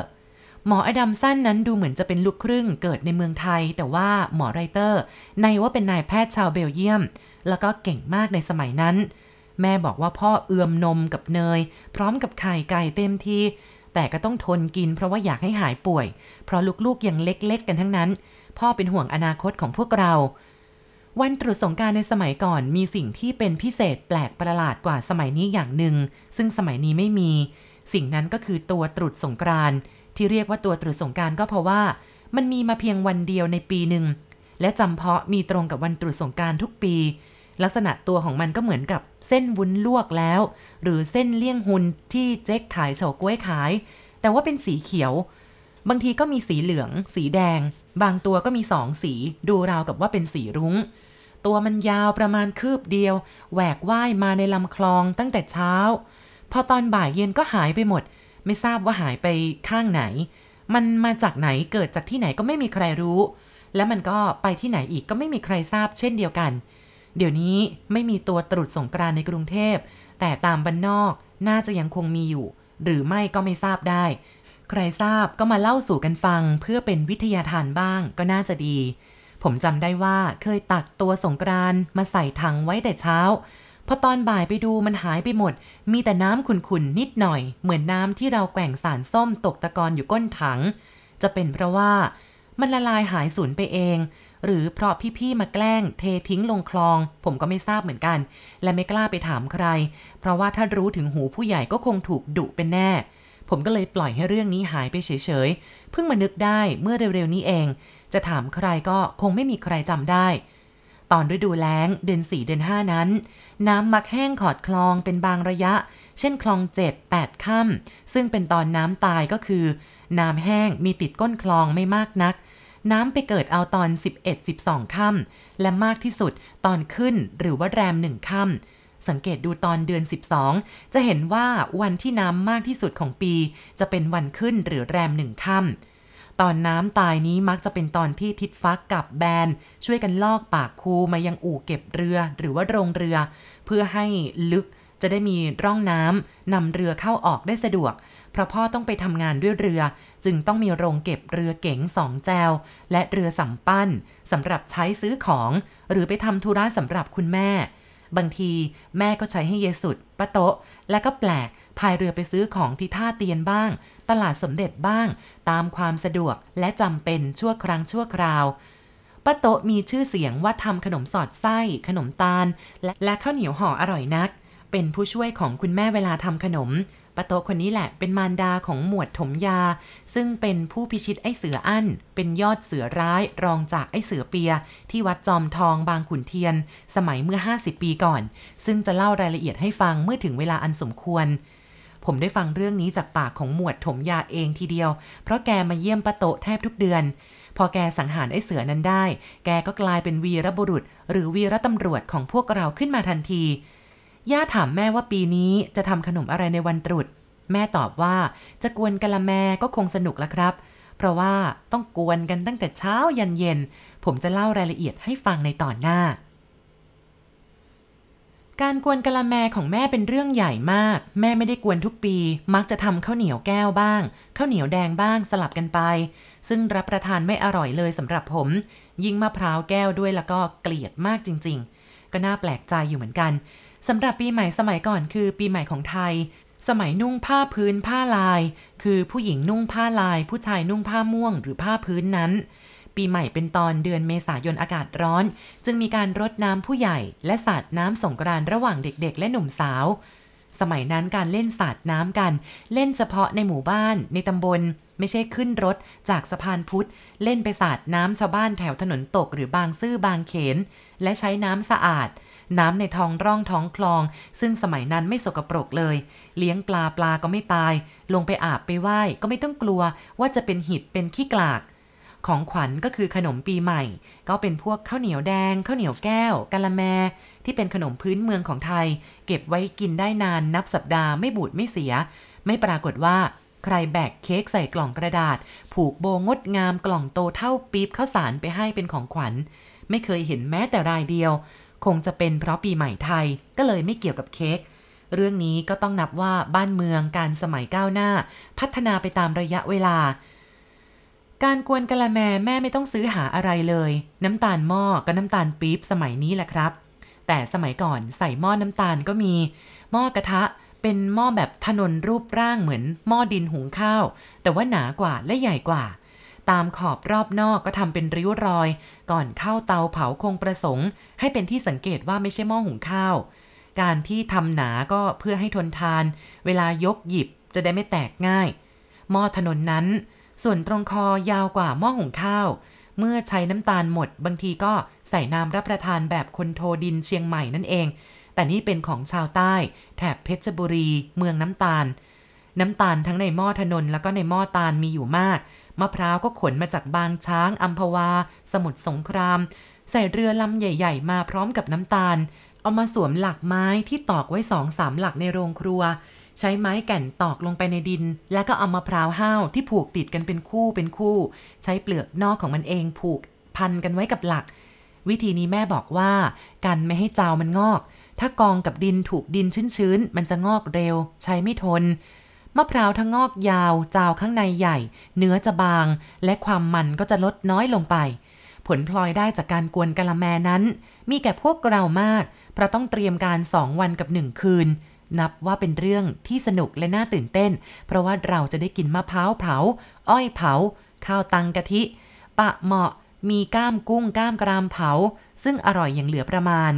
หมออดัมสั้นนั้นดูเหมือนจะเป็นลูกครึ่งเกิดในเมืองไทย แต่ว่าหมอไรเตอร์ในว่าเป็นนายแพทย์ชาวเบลเยียม แล้วก็เก่งมากในสมัยนั้น แม่บอกว่าพ่อเอื้อมนมกับเนย พร้อมกับไข่ไก่เต็มที แต่ก็ต้องทนกินเพราะว่าอยากให้หายป่วยเพราะลูกๆยังเล็กๆกันทั้งนั้น พ่อเป็นห่วงอนาคตของพวกเราวันตรุษสงการในสมัยก่อนมีสิ่งที่เป็นพิเศษแปลกประหลาดกว่าสมัยนี้อย่างหนึ่ง ซึ่งสมัยนี้ไม่มี สิ่งนั้นก็คือตัวตรุษสงกรานที่เรียกว่าตัวตรุษสงการก็เพราะว่ามันมีมาเพียงวันเดียวในปีหนึ่ง และจำเพาะมีตรงกับวันตรุษสงการทุกปี ลักษณะตัวของมันก็เหมือนกับเส้นวุ้นลวกแล้ว หรือเส้นเลี่ยงหุนที่เจ๊กขายเฉาก้วยขาย แต่ว่าเป็นสีเขียว บางทีก็มีสีเหลือง สีแดง บางตัวก็มีสองสี ดูราวกับว่าเป็นสีรุง้งตัวมันยาวประมาณคืบเดียว แหวกว่ายมาในลำคลองตั้งแต่เช้า พอตอนบ่ายเย็นก็หายไปหมด ไม่ทราบว่าหายไปข้างไหน มันมาจากไหนเกิดจากที่ไหนก็ไม่มีใครรู้ และมันก็ไปที่ไหนอีกก็ไม่มีใครทราบเช่นเดียวกัน เดี๋ยวนี้ไม่มีตัวตรุษสงกรานในกรุงเทพ แต่ตามบ้านนอกน่าจะยังคงมีอยู่ หรือไม่ก็ไม่ทราบได้ ใครทราบก็มาเล่าสู่กันฟังเพื่อเป็นวิทยาทานบ้างก็น่าจะดีผมจำได้ว่าเคยตักตัวสงกรานมาใส่ถังไว้แต่เช้า พอตอนบ่ายไปดูมันหายไปหมด มีแต่น้ำขุ่นๆ นิดหน่อย เหมือนน้ำ ที่เราแกว่งสารส้ม ตกตะกอนอยู่ก้นถัง จะเป็นเพราะว่ามันละลายหายสูญไปเอง หรือเพราะพี่ ๆ มาแกล้ง เททิ้งลงคลอง ผมก็ไม่ทราบเหมือนกัน และไม่กล้าไปถามใคร เพราะว่าถ้ารู้ถึงหูผู้ใหญ่ก็คงถูกดุเป็นแน่ ผมก็เลยปล่อยให้เรื่องนี้หายไปเฉยๆ เพิ่งมานึกได้เมื่อเร็วๆนี้เองจะถามใครก็คงไม่มีใครจำได้ ตอนฤดูแล้งเดือน 4 เดือน 5 นั้น น้ำมักแห้งขอดคลองเป็นบางระยะ เช่น คลอง 7 8ค่ำซึ่งเป็นตอนน้ำตายก็คือ น้ำแห้งมีติดก้นคลองไม่มากนัก น้ำไปเกิดเอาตอน 11-12ค่ำและมากที่สุดตอนขึ้นหรือว่าแรมหนึ่งค่ำสังเกตดูตอนเดือน 12 จะเห็นว่าวันที่น้ำมากที่สุดของปี จะเป็นวันขึ้นหรือแรมหนึ่งค่ำตอนน้ำตายนี้มักจะเป็นตอนที่ทิดฟักกับแบน ช่วยกันลอกปากคูมายังอู่เก็บเรือหรือว่าโรงเรือเพื่อให้ลึกจะได้มีร่องน้ำนำเรือเข้าออกได้สะดวก เพราะพ่อต้องไปทำงานด้วยเรือ จึงต้องมีโรงเก็บเรือเก๋งสองแจว และเรือสำปั้นสำหรับใช้ซื้อของหรือไปทำธุระสำหรับคุณแม่บางทีแม่ก็ใช้ให้เยสุดป้าโต๊ะและก็แปลก พายเรือไปซื้อของที่ท่าเตียนบ้าง ตลาดสมเด็จบ้าง ตามความสะดวกและจำเป็นชั่วครั้งชั่วคราวป้าโต๊ะมีชื่อเสียงว่าทำขนมสอดไส้ ขนมตาลและและข้าวเหนียวห่ออร่อยนัก เป็นผู้ช่วยของคุณแม่เวลาทำขนมปะโตคนนี้แหละเป็นมารดาของหมวดถมยา ซึ่งเป็นผู้พิชิตไอ้เสืออั้น เป็นยอดเสือร้ายรองจากไอ้เสือเปีย ที่วัดจอมทองบางขุนเทียน สมัยเมื่อ 50 ปีก่อน ซึ่งจะเล่ารายละเอียดให้ฟังเมื่อถึงเวลาอันสมควร ผมได้ฟังเรื่องนี้จากปากของหมวดถมยาเองทีเดียว เพราะแกมาเยี่ยมปะโตแทบทุกเดือน พอแกสังหารไอ้เสือนั้นได้ แกก็กลายเป็นวีรบุรุษ หรือวีรตำรวจของพวกเราขึ้นมาทันทีย่าถามแม่ว่าปีนี้จะทำขนมอะไรในวันตรุษ แม่ตอบว่าจะกวนกะละแมก็คงสนุกละครับ เพราะว่าต้องกวนกันตั้งแต่เช้ายันเย็น ผมจะเล่ารายละเอียดให้ฟังในตอนหน้า การกวนกะละแมของแม่เป็นเรื่องใหญ่มาก แม่ไม่ได้กวนทุกปี มักจะทำข้าวเหนียวแก้วบ้าง ข้าวเหนียวแดงบ้างสลับกันไป ซึ่งรับประทานไม่อร่อยเลยสำหรับผม ยิ่งมะพร้าวแก้วด้วยแล้วก็เกลียดมากจริง ๆ ก็น่าแปลกใจอยู่เหมือนกันสำหรับปีใหม่สมัยก่อน คือ ปีใหม่ของไทย สมัยนุ่งผ้าพื้นผ้าลายคือผู้หญิงนุ่งผ้าลาย ผู้ชายนุ่งผ้าม่วงหรือผ้าพื้นนั้น ปีใหม่เป็นตอนเดือนเมษายนอากาศร้อน จึงมีการรดน้ำผู้ใหญ่ และสาดน้ำสงกรานระหว่างเด็กๆ และหนุ่มสาว สมัยนั้นการเล่นสาดน้ำกัน เล่นเฉพาะในหมู่บ้านในตำบล ไม่ใช่ขึ้นรถ จากสะพานพุทธ เล่นไปสาดน้ำชาวบ้านแถวถนนตก หรือบางซื่อบางเขน และใช้น้ำสะอาดน้ำในท้องร่อง ท้องคลอง ซึ่งสมัยนั้นไม่สกปรกเลย เลี้ยงปลาปลาก็ไม่ตาย ลงไปอาบไปไหว้ก็ไม่ต้องกลัวว่าจะเป็นหิดเป็นขี้กลาก ของขวัญก็คือขนมปีใหม่ ก็เป็นพวกข้าวเหนียวแดงข้าวเหนียวแก้วกะละแมที่เป็นขนมพื้นเมืองของไทย เก็บไว้กินได้นานนับสัปดาห์ไม่บูดไม่เสีย ไม่ปรากฏว่า ใครแบกเค้กใส่กล่องกระดาษ ผูกโบงดงามกล่องโตเท่าปี๊บข้าวสารไปให้เป็นของขวัญ ไม่เคยเห็นแม้แต่รายเดียวคงจะเป็นเพราะปีใหม่ ไทย ก็เลยไม่เกี่ยวกับเค้ก เรื่องนี้ก็ต้องนับว่าบ้านเมืองการสมัยก้าวหน้า พัฒนาไปตามระยะเวลา การกวนกะละแมแม่ไม่ต้องซื้อหาอะไรเลย น้ำตาลหม้อกับน้ำตาลปี๊บสมัยนี้แหละครับ แต่สมัยก่อนใส่หม้อน้ำตาลก็มี หม้อกระทะเป็นหม้อแบบถนนรูปร่างเหมือน หม้อดินหุงข้าว แต่ว่าหนากว่าและใหญ่กว่าตามขอบรอบนอกก็ทำเป็นริ้วรอย ก่อนเข้าเตาเผาคงประสงค์ ให้เป็นที่สังเกตว่าไม่ใช่หม้อหุงข้าว การที่ทำหนาก็เพื่อให้ทนทานเวลายกหยิบจะได้ไม่แตกง่าย หม้อถนนนั้นส่วนตรงคอยาวกว่า หม้อหุงข้าว เมื่อใช้น้ำตาลหมดบางทีก็ใส่น้ำรับประทานแบบคนโทดินเชียงใหม่นั่นเอง แต่นี่เป็นของชาวใต้ แถบเพชรบุรี เมืองน้ำตาล น้ำตาลทั้งในหม้อถนนแล้วก็ในหม้อตาลมีอยู่มากมะพร้าวก็ขนมาจากบางช้างอัมพวา สมุทรสงคราม ใส่เรือลำใหญ่ ๆ มาพร้อมกับน้ำตาล เอามาสวมหลักไม้ที่ตอกไว้สองสามหลักในโรงครัว ใช้ไม้แก่นตอกลงไปในดิน แล้วก็เอามะพร้าวห้าวที่ผูกติดกันเป็นคู่เป็นคู่ ใช้เปลือกนอกของมันเองผูกพันกันไว้กับหลัก วิธีนี้แม่บอกว่า กันไม่ให้เจ้ามันงอก ถ้ากองกับดินถูกดินชื้นๆมันจะงอกเร็ว ใช้ไม่ทนมะพร้าวทั้งงอกยาว จาวข้างในใหญ่ เนื้อจะบาง และความมันก็จะลดน้อยลงไป ผลพลอยได้จากการกวนกะละแมนั้น มีแก่พวกเรามากเพราะต้องเตรียมการสองวันกับหนึ่งคืน นับว่าเป็นเรื่องที่สนุกและน่าตื่นเต้น เพราะว่าเราจะได้กินมะพร้าวเผา อ้อยเผา ข้าวตังกะทิ ปะเหมาะ มีก้ามกุ้งก้ามกรามเผา ซึ่งอร่อยอย่างเหลือประมาณ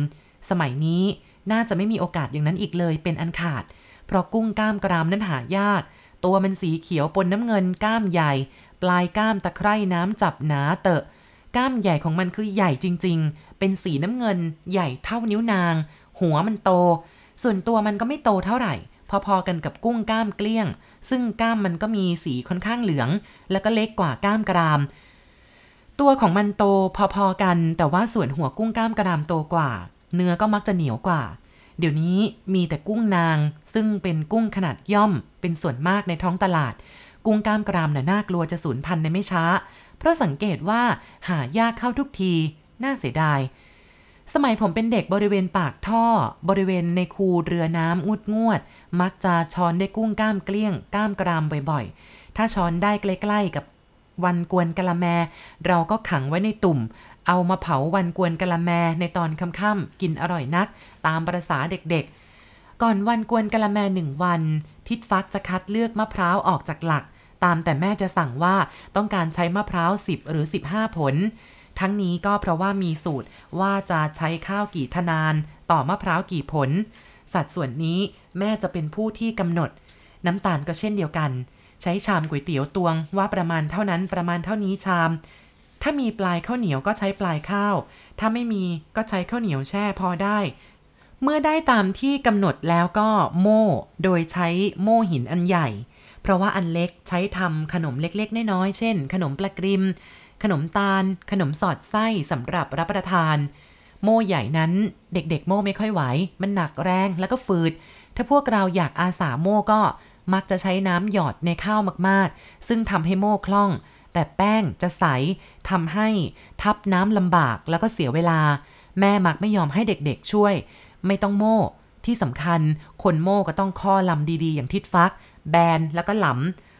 สมัยนี้น่าจะไม่มีโอกาสอย่างนั้นอีกเลยเป็นอันขาดเพราะกุ้งก้ามกรามนั้นหายาก ตัวมันสีเขียวปนน้ำเงินก้ามใหญ่ ปลายก้ามตะไคร่น้ำจับหนาเตอะก้ามใหญ่ของมันคือใหญ่จริง ๆ เป็นสีน้ำเงินใหญ่เท่านิ้วนาง หัวมันโต ส่วนตัวมันก็ไม่โตเท่าไหร่ พอๆกันกับกุ้งก้ามเกลี้ยง ซึ่งก้ามมันก็มีสีค่อนข้างเหลือง แล้วก็เล็กกว่าก้ามกราม ตัวของมันโตพอๆกัน แต่ว่าส่วนหัวกุ้งกล้ามกระดามโตกว่า เนื้อก็มักจะเหนียวกว่าเดี๋ยวนี้มีแต่กุ้งนางซึ่งเป็นกุ้งขนาดย่อม เป็นส่วนมากในท้องตลาด กุ้งกล้ามกรามน่ะน่ากลัวจะสูญพันธุ์ในไม่ช้า เพราะสังเกตว่าหายากเข้าทุกทีน่าเสียดายสมัยผมเป็นเด็กบริเวณปากท่อบริเวณในคูเรือน้ำงุดงวด มักจะช้อนได้กุ้งกล้ามเกลี้ยงกล้ามกรามบ่อย ๆ ถ้าช้อนได้ใกล้ ๆกับวันกวนกะละแม เราก็ขังไว้ในตุ่มเอามาเผาวันกวนกะละแมในตอนค่ำๆกินอร่อยนัก ตามประษาเด็กๆ ก่อนวันกวนกะละแมหนึ่งวัน ทิดฟักจะคัดเลือกมะพร้าวออกจากหลัก ตามแต่แม่จะสั่งว่าต้องการใช้มะพร้าว10 หรือ 15ผลทั้งนี้ก็เพราะว่ามีสูตรว่าจะใช้ข้าวกี่ทนาน ต่อมะพร้าวกี่ผล สัดส่วนนี้แม่จะเป็นผู้ที่กำหนด น้ำตาลก็เช่นเดียวกัน ใช้ชามก๋วยเตี๋ยวตวงว่าประมาณเท่านั้นประมาณเท่านี้ชามถ้ามีปลายข้าวเหนียวก็ใช้ปลายข้าว ถ้าไม่มีก็ใช้ข้าวเหนียวแช่พอได้ เมื่อได้ตามที่กำหนดแล้วก็โม่ โดยใช้โม่หินอันใหญ่ เพราะว่าอันเล็กใช้ทำขนมเล็กๆน้อยๆเช่นขนมปลากริม ขนมตาลขนมสอดไส้สำหรับรับประทาน โม่ใหญ่นั้นเด็ก ๆ โม่ไม่ค่อยไหว มันหนักแรงแล้วก็ฝืด ถ้าพวกเราอยากอาสาโม่ก็มักจะใช้น้ำหยอดในข้าวมากๆ ซึ่งทำให้โม่คล่องแต่แป้งจะใสทำให้ทับน้ำลำบากแล้วก็เสียเวลา แม่มักไม่ยอมให้เด็กๆช่วย ไม่ต้องโม่ที่สำคัญคนโม่ก็ต้องข้อลำดีๆ อย่างทิดฟัก แบนแล้วก็หล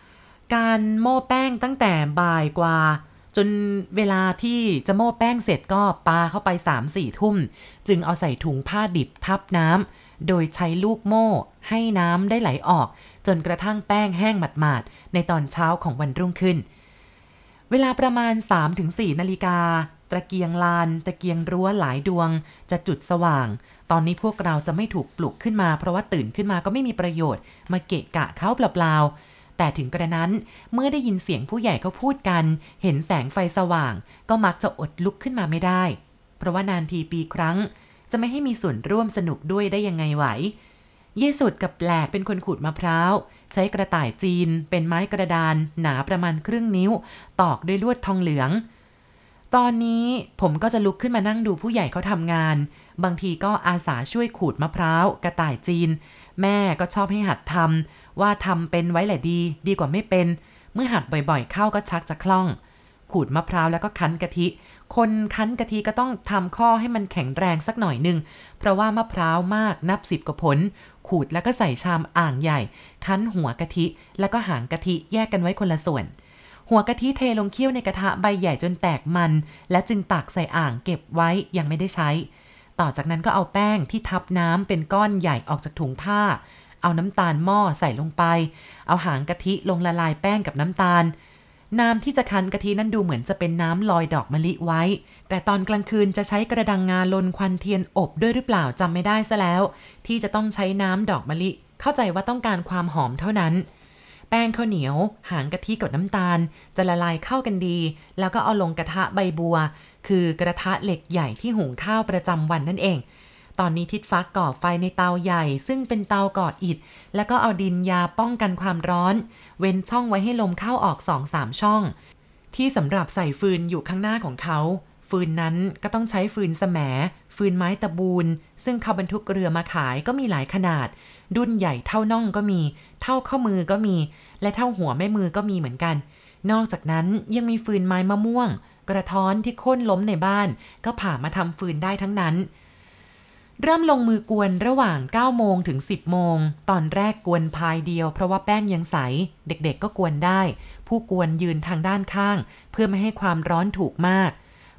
ำการโม่แป้งตั้งแต่บ่ายกว่า จนเวลาที่จะโม่แป้งเสร็จก็ปาเข้าไป 3-4สี่ทุ่ม จึงเอาใส่ถุงผ้าดิบทับน้ำโดยใช้ลูกโม่ให้น้ำได้ไหลออก จนกระทั่งแป้งแห้งหมาดๆในตอนเช้าของวันรุ่งขึ้นเวลาประมาณ 3-4 นาฬิกาตะเกียงลาน ตะเกียงรั้วหลายดวง จะจุดสว่าง ตอนนี้พวกเราจะไม่ถูกปลุกขึ้นมา เพราะว่าตื่นขึ้นมาก็ไม่มีประโยชน์ มาเกะกะเขาเปล่าๆ แต่ถึงกระนั้นเมื่อได้ยินเสียงผู้ใหญ่เขาพูดกันเห็นแสงไฟสว่าง ก็มักจะอดลุกขึ้นมาไม่ได้ เพราะว่านานทีปีครั้งจะไม่ให้มีส่วนร่วมสนุกด้วยได้ยังไงไหวยี่สุดกับแปลกเป็นคนขูดมะพร้าวใช้กระต่ายจีน เป็นไม้กระดาน หนาประมาณครึ่งนิ้วตอกด้วยลวดทองเหลือง ตอนนี้ผมก็จะลุกขึ้นมานั่งดูผู้ใหญ่เขาทำงาน บางทีก็อาสาช่วยขูดมะพร้าวกระต่ายจีน แม่ก็ชอบให้หัดทำว่าทำเป็นไว้แหละดี ดีกว่าไม่เป็น เมื่อหัดบ่อยๆเข้าก็ชักจะคล่องขูดมะพร้าวแล้วก็คั้นกะทิ คนคั้นกะทิก็ต้องทำข้อให้มันแข็งแรงสักหน่อยหนึ่ง เพราะว่ามะพร้าวมากนับสิบกว่าผลขูดแล้วก็ใส่ชามอ่างใหญ่ คั้นหัวกะทิแล้วก็หางกะทิแยกกันไว้คนละส่วน หัวกะทิเทลงเคี่ยวในกระทะใบใหญ่จนแตกมันและจึงตักใส่อ่างเก็บไว้ยังไม่ได้ใช้ ต่อจากนั้นก็เอาแป้งที่ทับน้ำเป็นก้อนใหญ่ออกจากถุงผ้า เอาน้ำตาลหม้อใส่ลงไป เอาหางกะทิลงละลายแป้งกับน้ำตาลน้ำที่จะคันกะทินั้นดูเหมือนจะเป็นน้ำลอยดอกมะลิไว้ แต่ตอนกลางคืนจะใช้กระดังงาลนควันเทียนอบด้วยหรือเปล่าจำไม่ได้ซะแล้ว ที่จะต้องใช้น้ำดอกมะลิเข้าใจว่าต้องการความหอมเท่านั้น แป้งข้าวเหนียวหางกะทิกับน้ำตาลจะละลายเข้ากันดี แล้วก็เอาลงกระทะใบบัวคือกระทะเหล็กใหญ่ที่หุงข้าวประจำวันนั่นเองตอนนี้ทิดฟ้าก่อไฟในเตาใหญ่ซึ่งเป็นเตาก่ออิฐแล้วก็เอาดินยาป้องกันความร้อนเว้นช่องไว้ให้ลมเข้าออกสองสามช่อง ที่สำหรับใส่ฟืนอยู่ข้างหน้าของเขา ฟืนนั้นก็ต้องใช้ฟืนแสมฟืนไม้ตะบูนซึ่งเขาบรรทุกเรือมาขายก็มีหลายขนาด ดุนใหญ่เท่าน่องก็มี เท่าข้อมือก็มี และเท่าหัวแม่มือก็มีเหมือนกัน นอกจากนั้นยังมีฟืนไม้มะม่วง กระท้อนที่ค้นล้มในบ้านก็ผ่ามาทำฟืนได้ทั้งนั้นเริ่มลงมือกวนระหว่าง9โมงถึง10โมง ตอนแรกกวนพายเดียว เพราะว่าแป้งยังใส เด็กๆ ก็กวนได้ ผู้กวนยืนทางด้านข้าง เพื่อไม่ให้ความร้อนถูกมาก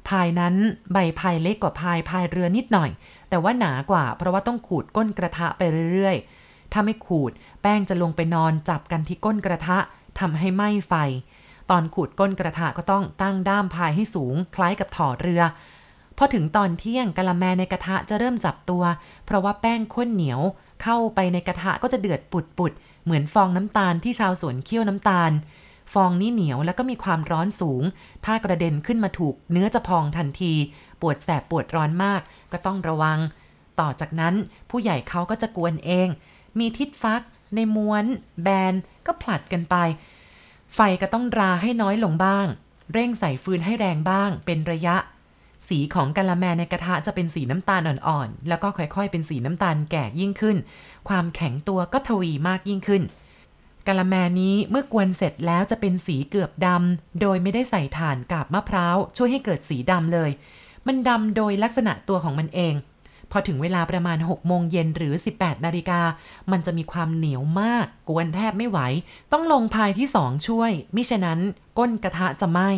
พายนั้นใบพายเล็กกว่าพายพายเรือนิดหน่อย แต่ว่าหนากว่าเพราะว่าต้องขูดก้นกระทะไปเรื่อย ๆ ถ้าไม่ขูดแป้งจะลงไปนอนจับกันที่ก้นกระทะทำให้ไหม้ไฟ ตอนขูดก้นกระทะก็ต้องตั้งด้ามพายให้สูง คล้ายกับถออเรือพอถึงตอนเที่ยงกะละแมในกระทะจะเริ่มจับตัว เพราะว่าแป้งข้นเหนียว เข้าไปในกระทะก็จะเดือดปุดปุด เหมือนฟองน้ำตาลที่ชาวสวนเคี่ยวน้ำตาล ฟองนี้เหนียวแล้วก็มีความร้อนสูง ถ้ากระเด็นขึ้นมาถูก เนื้อจะพองทันที ปวดแสบปวดร้อนมากก็ต้องระวัง ต่อจากนั้น ผู้ใหญ่เขาก็จะกวนเอง มีทิศฟัก ในม้วน แบนก็ผลัดกันไปไฟก็ต้องราให้น้อยลงบ้าง เร่งใส่ฟืนให้แรงบ้าง เป็นระยะสีของกะละแมในกระทะจะเป็นสีน้ำตาลอ่อนๆ แล้วก็ค่อยๆ เป็นสีน้ำตาลแก่ยิ่งขึ้น ความแข็งตัวก็ทวีมากยิ่งขึ้นกะละแมนี้เมื่อกวนเสร็จแล้วจะเป็นสีเกือบดำ โดยไม่ได้ใส่ถ่านกาบมะพร้าว ช่วยให้เกิดสีดำเลย มันดำโดยลักษณะตัวของมันเอง พอถึงเวลาประมาณ 6 โมงเย็นหรือ 18นาฬิกา มันจะมีความเหนียวมาก กวนแทบไม่ไหว ต้องลงพายที่สองช่วย มิฉะนั้นก้นกระทะจะไหม้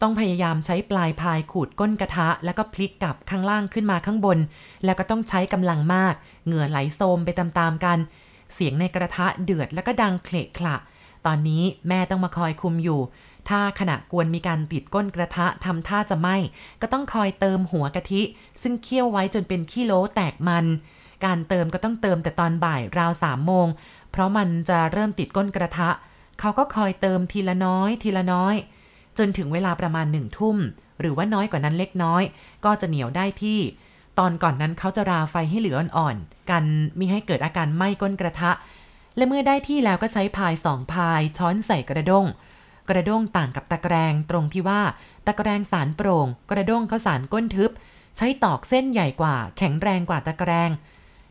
ต้องพยายามใช้ปลายพายขูดก้นกระทะ แล้วก็พลิกกลับข้างล่างขึ้นมาข้างบน แล้วก็ต้องใช้กำลังมาก เหงื่อไหลโซมไปตามๆกัน เสียงในกระทะเดือดแล้วก็ดังเคละขละตอนนี้แม่ต้องมาคอยคุมอยู่ ถ้าขณะกวนมีการติดก้นกระทะทำท่าจะไหม้ก็ต้องคอยเติมหัวกะทิ ซึ่งเคี่ยวไว้จนเป็นขี้โลแตกมัน การเติมก็ต้องเติมแต่ตอนบ่ายราวสามโมงเพราะมันจะเริ่มติดก้นกระทะ เขาก็คอยเติมทีละน้อย ทีละน้อยจนถึงเวลาประมาณหนึ่งทุ่มหรือว่าน้อยกว่านั้นเล็กน้อย ก็จะเหนียวได้ที่ ตอนก่อนนั้นเขาจะราไฟให้เหลืออ่อนๆกันมิให้เกิดอาการไหม้ก้นกระทะ และเมื่อได้ที่แล้วก็ใช้พายสองพายช้อนใส่กระด้งกระด้งต่างกับตะแกรงตรงที่ว่า ตะแกรงสารโปร่ง กระด้งเขาสารก้นทึบ ใช้ตอกเส้นใหญ่กว่าแข็งแรงกว่าตะแกรง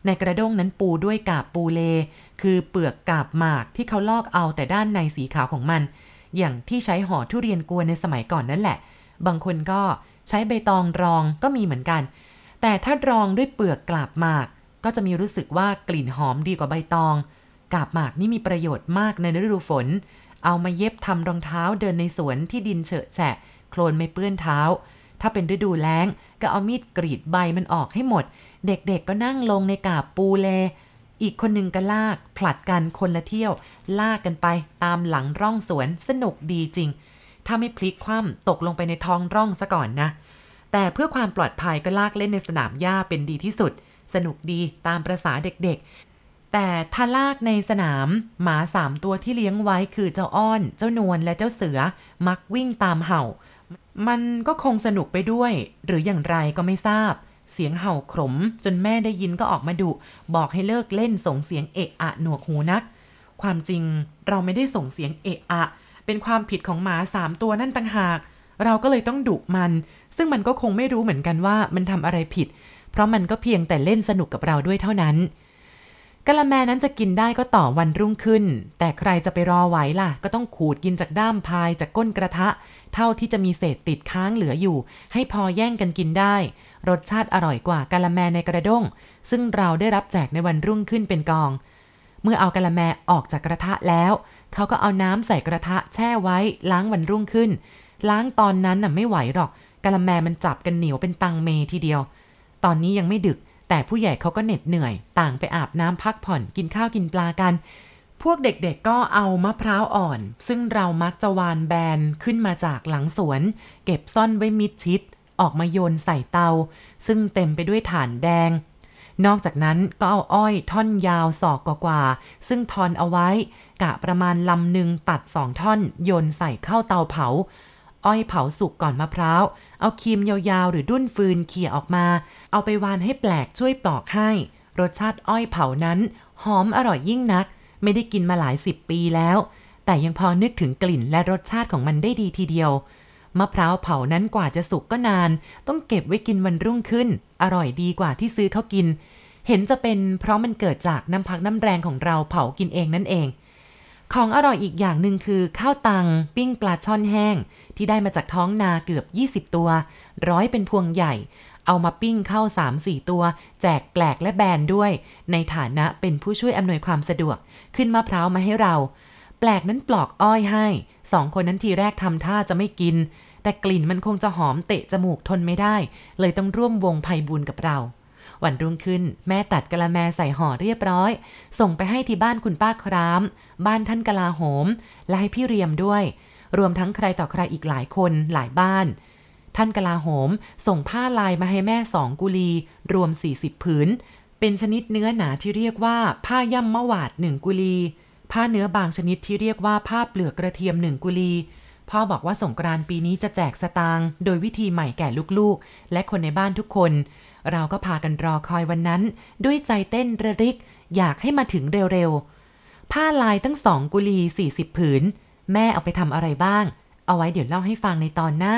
ในกระด้งนั้นปูด้วยกาบปูเลคือเปลือกกาบหมากที่เขาลอกเอาแต่ด้านในสีขาวของมันอย่างที่ใช้ห่อ ทุเรียนกวนในสมัยก่อนนั่นแหละ บางคนก็ใช้ใบตองรองก็มีเหมือนกัน แต่ถ้ารองด้วยเปลือกกลาบหมาก ก็จะมีรู้สึกว่ากลิ่นหอมดีกว่าใบตองกาบหมากนี่มีประโยชน์มากในฤดูฝน เอามาเย็บทำรองเท้าเดินในสวนที่ดินเฉอะแฉะ โคลนไม่เปื้อนเท้า ถ้าเป็นฤดูแล้งก็เอามีดกรีดใบมันออกให้หมด เด็กๆก็นั่งลงในกาบปูเลอีกคนหนึ่งก็ลาก ผลัดกันคนละเที่ยว ลากกันไปตามหลังร่องสวนสนุกดีจริง ถ้าไม่พลิกคว่ำตกลงไปในท้องร่องซะก่อนนะ แต่เพื่อความปลอดภัยก็ลากเล่นในสนามหญ้าเป็นดีที่สุด สนุกดีตามประษาเด็กๆ แต่ถ้าลากในสนามหมาสามตัวที่เลี้ยงไว้คือเจ้าอ้อน เจ้านวลและเจ้าเสือ มักวิ่งตามเห่า มันก็คงสนุกไปด้วย หรืออย่างไรก็ไม่ทราบเสียงเห่าขมจนแม่ได้ยินก็ออกมาดุบอกให้เลิกเล่นส่งเสียงเอะอะหนวกหูนักความจริงเราไม่ได้ส่งเสียงเอะอะ เป็นความผิดของหมาสามตัวนั่นต่างหาก เราก็เลยต้องดุมัน ซึ่งมันก็คงไม่รู้เหมือนกันว่ามันทำอะไรผิด เพราะมันก็เพียงแต่เล่นสนุกกับเราด้วยเท่านั้นกะละแมนั้นจะกินได้ก็ต่อวันรุ่งขึ้น แต่ใครจะไปรอไหวล่ะ ก็ต้องขูดกินจากด้ามพายจากก้นกระทะ เท่าที่จะมีเศษติดค้างเหลืออยู่ ให้พอแย่งกันกินได้ รสชาติอร่อยกว่ากะละแมในกระด้งซึ่งเราได้รับแจกในวันรุ่งขึ้นเป็นกอง เมื่อเอากะละแมออกจากกระทะแล้ว เขาก็เอาน้ำใส่กระทะแช่ไว้ล้างวันรุ่งขึ้น ล้างตอนนั้นน่ะไม่ไหวหรอก กะละแมมันจับกันเหนียวเป็นตังเมทีเดียว ตอนนี้ยังไม่ดึกแต่ผู้ใหญ่เขาก็เหน็ดเหนื่อย ต่างไปอาบน้ำพักผ่อนกินข้าวกินปลากัน พวกเด็กๆก็เอามะพร้าวอ่อนซึ่งเรามักจะวานแบนขึ้นมาจากหลังสวน เก็บซ่อนไว้มิดชิด ออกมาโยนใส่เตา ซึ่งเต็มไปด้วยถ่านแดง นอกจากนั้นก็เอาอ้อยท่อนยาวสอกกว่าซึ่งทอนเอาไว้ กะประมาณลำหนึ่งตัดสองท่อนโยนใส่เข้าเตาเผาอ้อยเผาสุกก่อนมะพร้าว เอาครีมยาวๆหรือดุ้นฟืนเขี่ยออกมา เอาไปวานให้แปลกช่วยปลอกให้ รสชาติอ้อยเผานั้นหอมอร่อยยิ่งนัก ไม่ได้กินมาหลายสิบปีแล้ว แต่ยังพอนึกถึงกลิ่นและรสชาติของมันได้ดีทีเดียว มะพร้าวเผานั้นกว่าจะสุกก็นาน ต้องเก็บไว้กินวันรุ่งขึ้น อร่อยดีกว่าที่ซื้อเขากิน เห็นจะเป็นเพราะมันเกิดจากน้ำพักน้ำแรงของเราเผากินเองนั่นเองของอร่อยอีกอย่างหนึ่งคือข้าวตัง ปิ้งปลาช่อนแห้ง ที่ได้มาจากท้องนาเกือบ 20 ตัว ร้อยเป็นพวงใหญ่ เอามาปิ้งเข้า 3-4 ตัว แจกแปลกและแบนด้วย ในฐานะเป็นผู้ช่วยอำนวยความสะดวกขึ้นมะพร้าวมาให้เรา แปลกนั้นปลอกอ้อยให้สองคนนั้นทีแรกทำท่าจะไม่กิน แต่กลิ่นมันคงจะหอมเตะจมูกทนไม่ได้ เลยต้องร่วมวงไพบุญกับเราวันรุ่งขึ้น แม่ตัดกะละแมใส่ห่อเรียบร้อย ส่งไปให้ที่บ้านคุณป้าคราม บ้านท่านกลาโหม และให้พี่เรียมด้วย รวมทั้งใครต่อใครอีกหลายคนหลายบ้าน ท่านกลาโหมส่งผ้าลายมาให้แม่สองกุลี รวม 40ผืนเป็นชนิดเนื้อหนาที่เรียกว่าผ้าย่ำมะหวาดหนึ่งกุลี ผ้าเนื้อบางชนิดที่เรียกว่าผ้าเปลือกกระเทียมหนึ่งกุลีพ่อบอกว่าสงกรานต์ปีนี้จะแจกสตางค์โดยวิธีใหม่แก่ลูกๆ และคนในบ้านทุกคนเราก็พากันรอคอยวันนั้น ด้วยใจเต้นระริกอยากให้มาถึงเร็วๆผ้าลายตั้งสองกุลี 40 ผืน แม่เอาไปทำอะไรบ้าง เอาไว้เดี๋ยวเล่าให้ฟังในตอนหน้า